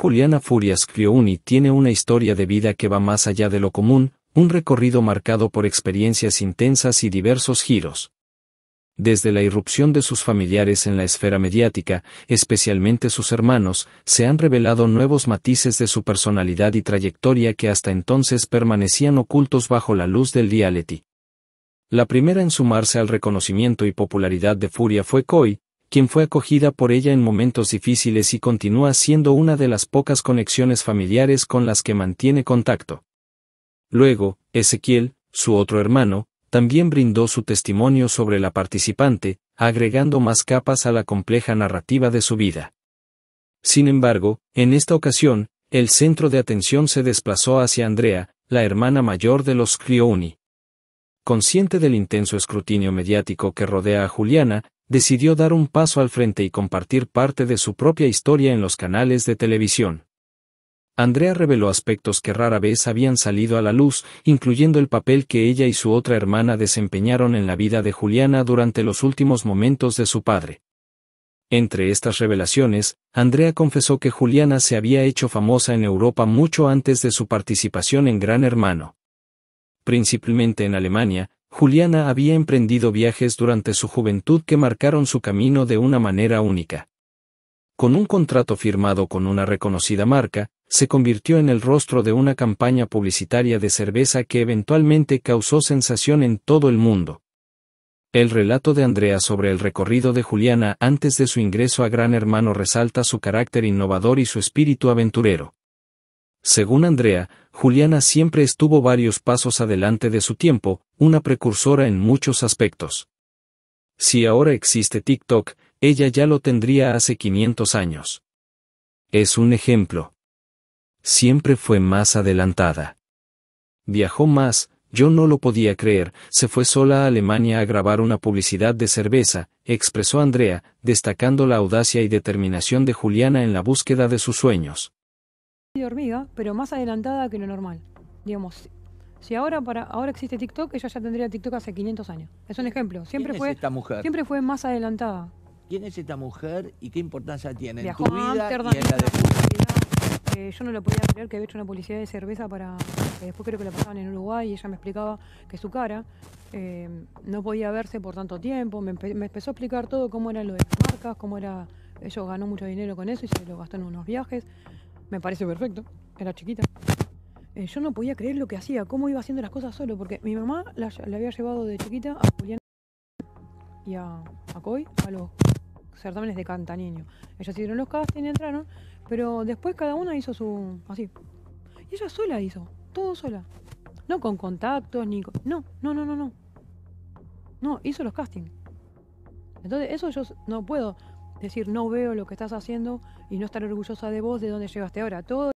Juliana Furias Crioni tiene una historia de vida que va más allá de lo común, un recorrido marcado por experiencias intensas y diversos giros. Desde la irrupción de sus familiares en la esfera mediática, especialmente sus hermanos, se han revelado nuevos matices de su personalidad y trayectoria que hasta entonces permanecían ocultos bajo la luz del dialeti. La primera en sumarse al reconocimiento y popularidad de Furia fue Koi quien fue acogida por ella en momentos difíciles y continúa siendo una de las pocas conexiones familiares con las que mantiene contacto. Luego, Ezequiel, su otro hermano, también brindó su testimonio sobre la participante, agregando más capas a la compleja narrativa de su vida. Sin embargo, en esta ocasión, el centro de atención se desplazó hacia Andrea, la hermana mayor de los Cliouni. Consciente del intenso escrutinio mediático que rodea a Juliana, decidió dar un paso al frente y compartir parte de su propia historia en los canales de televisión. Andrea reveló aspectos que rara vez habían salido a la luz, incluyendo el papel que ella y su otra hermana desempeñaron en la vida de Juliana durante los últimos momentos de su padre. Entre estas revelaciones, Andrea confesó que Juliana se había hecho famosa en Europa mucho antes de su participación en Gran Hermano. Principalmente en Alemania, Juliana había emprendido viajes durante su juventud que marcaron su camino de una manera única. Con un contrato firmado con una reconocida marca, se convirtió en el rostro de una campaña publicitaria de cerveza que eventualmente causó sensación en todo el mundo. El relato de Andrea sobre el recorrido de Juliana antes de su ingreso a Gran Hermano resalta su carácter innovador y su espíritu aventurero. Según Andrea, Juliana siempre estuvo varios pasos adelante de su tiempo, una precursora en muchos aspectos. Si ahora existe TikTok, ella ya lo tendría hace 500 años. Es un ejemplo. Siempre fue más adelantada. Viajó más, yo no lo podía creer, se fue sola a Alemania a grabar una publicidad de cerveza, expresó Andrea, destacando la audacia y determinación de Juliana en la búsqueda de sus sueños de hormiga, pero más adelantada que lo normal. Digamos, si ahora para ahora existe TikTok, ella ya tendría TikTok hace 500 años. Es un ejemplo. Siempre fue esta mujer? siempre fue más adelantada. ¿Quién es esta mujer y qué importancia tiene en tu vida en la de eh, yo no lo podía creer que había hecho una publicidad de cerveza para. Eh, después creo que la pasaban en Uruguay y ella me explicaba que su cara eh, no podía verse por tanto tiempo. Me, empezó a explicar todo cómo era lo de las marcas, cómo era. Ellos ganó mucho dinero con eso y se lo gastó en unos viajes. Me parece perfecto. Era chiquita. Eh, yo no podía creer lo que hacía, cómo iba haciendo las cosas solo, porque mi mamá la, había llevado de chiquita a Julián y a, a Coy a los certámenes de cantaniño. Ellos hicieron los castings, entraron, pero después cada una hizo su. así. Y ella sola hizo, todo sola. No con contactos, ni No, no, no, no, no. No, hizo los castings. Entonces, eso yo no puedo decir no veo lo que estás haciendo y no estar orgullosa de vos, de dónde llegaste ahora. Todo